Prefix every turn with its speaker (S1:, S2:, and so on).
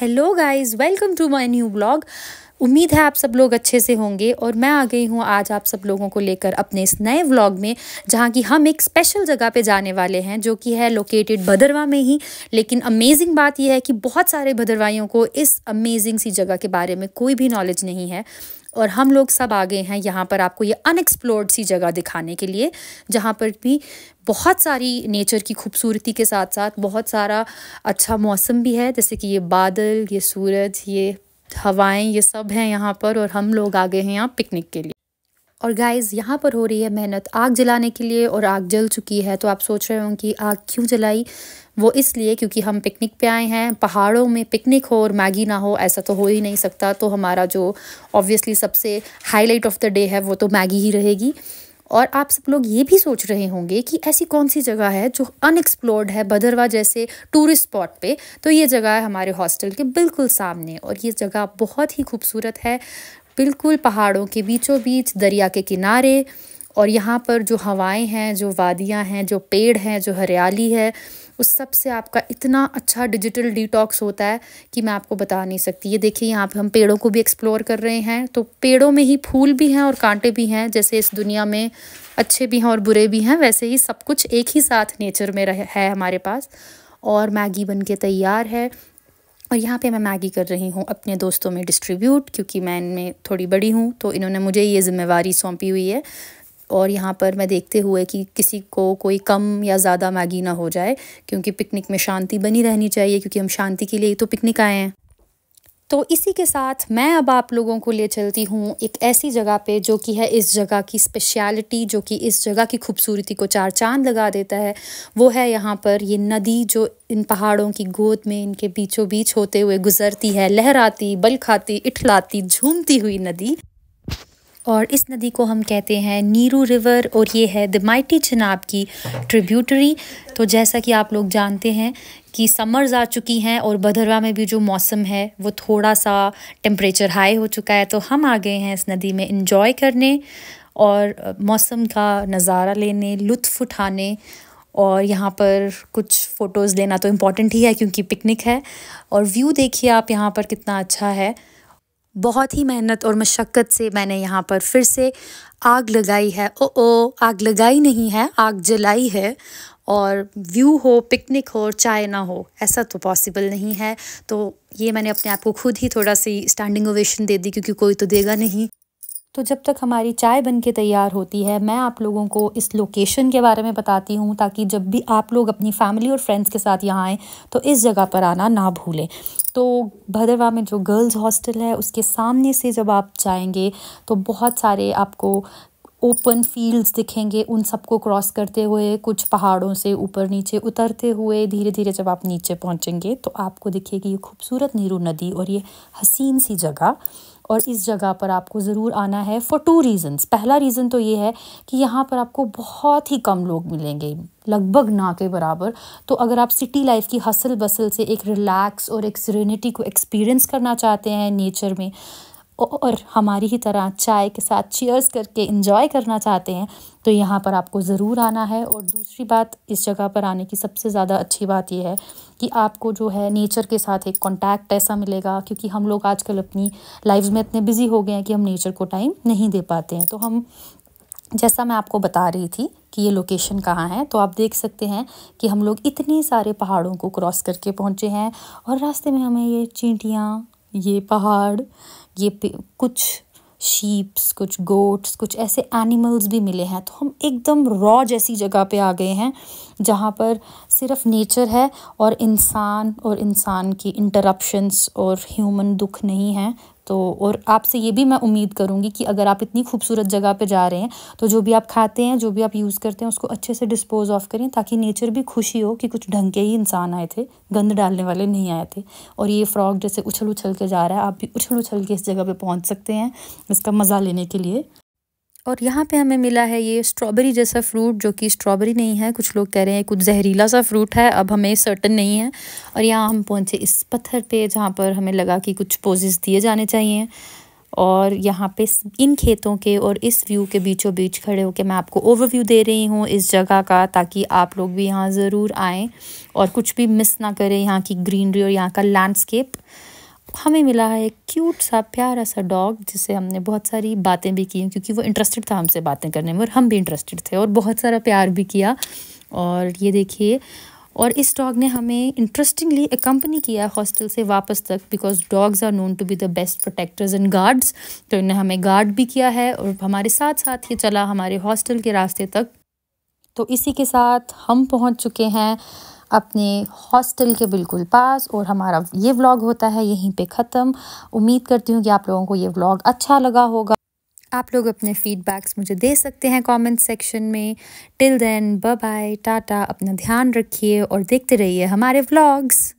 S1: hello guys welcome to my new blog उम्मीद है आप सब लोग अच्छे से होंगे और मैं आ गई हूँ आज आप सब लोगों को लेकर अपने इस नए व्लॉग में जहाँ की हम एक स्पेशल जगह पे जाने वाले हैं जो कि है लोकेटेड भदरवा में ही लेकिन अमेजिंग बात यह है कि बहुत सारे भदरवाइयों को इस अमेजिंग सी जगह के बारे में कोई भी नॉलेज नहीं है और हम लोग सब आ गए हैं यहाँ पर आपको ये अनएक्सप्लोर्ड सी जगह दिखाने के लिए जहाँ पर भी बहुत सारी नेचर की खूबसूरती के साथ साथ बहुत सारा अच्छा मौसम भी है जैसे कि ये बादल ये सूरज ये हवाएं ये सब हैं यहाँ पर और हम लोग आ गए हैं यहाँ पिकनिक के लिए और गाइज यहाँ पर हो रही है मेहनत आग जलाने के लिए और आग जल चुकी है तो आप सोच रहे होंगे कि आग क्यों जलाई वो इसलिए क्योंकि हम पिकनिक पे आए हैं पहाड़ों में पिकनिक हो और मैगी ना हो ऐसा तो हो ही नहीं सकता तो हमारा जो ऑब्वियसली सबसे हाईलाइट ऑफ द डे है वो तो मैगी ही रहेगी और आप सब लोग ये भी सोच रहे होंगे कि ऐसी कौन सी जगह है जो अनएक्सप्लोर्ड है भदरवा जैसे टूरिस्ट स्पॉट पे तो ये जगह है हमारे हॉस्टल के बिल्कुल सामने और ये जगह बहुत ही खूबसूरत है बिल्कुल पहाड़ों के बीचों बीच दरिया के किनारे और यहाँ पर जो हवाएं हैं जो वादियाँ हैं जो पेड़ हैं जो हरियाली है उस सब से आपका इतना अच्छा डिजिटल डिटॉक्स होता है कि मैं आपको बता नहीं सकती ये देखिए यहाँ पे हम पेड़ों को भी एक्सप्लोर कर रहे हैं तो पेड़ों में ही फूल भी हैं और कांटे भी हैं जैसे इस दुनिया में अच्छे भी हैं और बुरे भी हैं वैसे ही सब कुछ एक ही साथ नेचर में रह है हमारे पास और मैगी बन के तैयार है और यहाँ पे मैं मैगी कर रही हूँ अपने दोस्तों में डिस्ट्रीब्यूट क्योंकि मैं इनमें थोड़ी बड़ी हूँ तो इन्होंने मुझे ये जिम्मेवारी सौंपी हुई है और यहाँ पर मैं देखते हुए कि किसी को कोई कम या ज़्यादा मैगी ना हो जाए क्योंकि पिकनिक में शांति बनी रहनी चाहिए क्योंकि हम शांति के लिए तो पिकनिक आए हैं तो इसी के साथ मैं अब आप लोगों को ले चलती हूँ एक ऐसी जगह पे जो कि है इस जगह की स्पेशलिटी जो कि इस जगह की खूबसूरती को चार चांद लगा देता है वो है यहाँ पर ये नदी जो इन पहाड़ों की गोद में इनके बीचों बीच होते हुए गुजरती है लहराती बल खाती इठलाती झूमती हुई नदी और इस नदी को हम कहते हैं नीरू रिवर और ये है द माइटी चनाब की ट्रिब्यूटरी तो जैसा कि आप लोग जानते हैं कि समर्स आ चुकी हैं और भदरवा में भी जो मौसम है वो थोड़ा सा टेम्परेचर हाई हो चुका है तो हम आ गए हैं इस नदी में इन्जॉय करने और मौसम का नज़ारा लेने लुत्फ़ उठाने और यहाँ पर कुछ फ़ोटोज़ लेना तो इम्पॉर्टेंट ही है क्योंकि पिकनिक है और व्यू देखिए आप यहाँ पर कितना अच्छा है बहुत ही मेहनत और मशक्क़त से मैंने यहाँ पर फिर से आग लगाई है ओ ओ आग लगाई नहीं है आग जलाई है और व्यू हो पिकनिक हो चाय ना हो ऐसा तो पॉसिबल नहीं है तो ये मैंने अपने आप को खुद ही थोड़ा सी स्टैंडिंग ओवेशन दे दी क्योंकि कोई तो देगा नहीं तो जब तक हमारी चाय बन के तैयार होती है मैं आप लोगों को इस लोकेशन के बारे में बताती हूँ ताकि जब भी आप लोग अपनी फैमिली और फ्रेंड्स के साथ यहाँ आएँ तो इस जगह पर आना ना भूलें तो भद्रवा में जो गर्ल्स हॉस्टल है उसके सामने से जब आप जाएंगे तो बहुत सारे आपको ओपन फील्ड्स दिखेंगे उन सबको क्रॉस करते हुए कुछ पहाड़ों से ऊपर नीचे उतरते हुए धीरे धीरे जब आप नीचे पहुँचेंगे तो आपको दिखेगी ये खूबसूरत नीरू नदी और ये हसीन सी जगह और इस जगह पर आपको ज़रूर आना है फ़ॉर टू रीज़न्स पहला रीज़न तो ये है कि यहाँ पर आपको बहुत ही कम लोग मिलेंगे लगभग ना के बराबर तो अगर आप सिटी लाइफ की हसल बसल से एक रिलैक्स और एक सीरेनिटी को एक्सपीरियंस करना चाहते हैं नेचर में और हमारी ही तरह चाय के साथ चीयर्स करके इंजॉय करना चाहते हैं तो यहाँ पर आपको ज़रूर आना है और दूसरी बात इस जगह पर आने की सबसे ज़्यादा अच्छी बात यह है कि आपको जो है नेचर के साथ एक कांटेक्ट ऐसा मिलेगा क्योंकि हम लोग आजकल अपनी लाइफ में इतने बिज़ी हो गए हैं कि हम नेचर को टाइम नहीं दे पाते हैं तो हम जैसा मैं आपको बता रही थी कि ये लोकेशन कहाँ है तो आप देख सकते हैं कि हम लोग इतने सारे पहाड़ों को क्रॉस करके पहुँचे हैं और रास्ते में हमें ये चींटियाँ ये पहाड़ ये कुछ शीप्स कुछ गोट्स कुछ ऐसे एनिमल्स भी मिले हैं तो हम एकदम रॉ जैसी जगह पे आ गए हैं जहाँ पर सिर्फ नेचर है और इंसान और इंसान की इंटरप्शंस और ह्यूमन दुख नहीं है तो और आपसे ये भी मैं उम्मीद करूँगी कि अगर आप इतनी खूबसूरत जगह पर जा रहे हैं तो जो भी आप खाते हैं जो भी आप यूज़ करते हैं उसको अच्छे से डिस्पोज ऑफ करें ताकि नेचर भी खुशी हो कि कुछ ढंग के ही इंसान आए थे गंद डालने वाले नहीं आए थे और ये फ़्रॉक जैसे उछल उछल के जा रहा है आप भी उछल उछल के इस जगह पर पहुँच सकते हैं इसका मज़ा लेने के लिए और यहाँ पे हमें मिला है ये स्ट्रॉबेरी जैसा फ्रूट जो कि स्ट्रॉबेरी नहीं है कुछ लोग कह रहे हैं कुछ जहरीला सा फ्रूट है अब हमें सर्टन नहीं है और यहाँ हम पहुँचे इस पत्थर पे जहाँ पर हमें लगा कि कुछ पोजेस दिए जाने चाहिए और यहाँ पे इन खेतों के और इस व्यू के बीचों बीच खड़े होकर मैं आपको ओवरव्यू दे रही हूँ इस जगह का ताकि आप लोग भी यहाँ ज़रूर आएँ और कुछ भी मिस ना करें यहाँ की ग्रीनरी और यहाँ का लैंडस्केप हमें मिला है एक क्यूट सा प्यारा सा डॉग जिससे हमने बहुत सारी बातें भी की क्योंकि वो इंटरेस्टेड था हमसे बातें करने में और हम भी इंटरेस्टेड थे और बहुत सारा प्यार भी किया और ये देखिए और इस डॉग ने हमें इंटरेस्टिंगली अकम्पनी किया हॉस्टल से वापस तक because dogs are known to be the best protectors and guards तो इन्हें हमें गार्ड भी किया है और हमारे साथ साथ ये चला हमारे हॉस्टल के रास्ते तक तो इसी के साथ हम पहुंच चुके हैं अपने हॉस्टल के बिल्कुल पास और हमारा ये व्लॉग होता है यहीं पे ख़त्म उम्मीद करती हूँ कि आप लोगों को ये व्लॉग अच्छा लगा होगा आप लोग अपने फीडबैक्स मुझे दे सकते हैं कमेंट सेक्शन में till then bye bye tata अपना ध्यान रखिए और देखते रहिए हमारे व्लॉग्स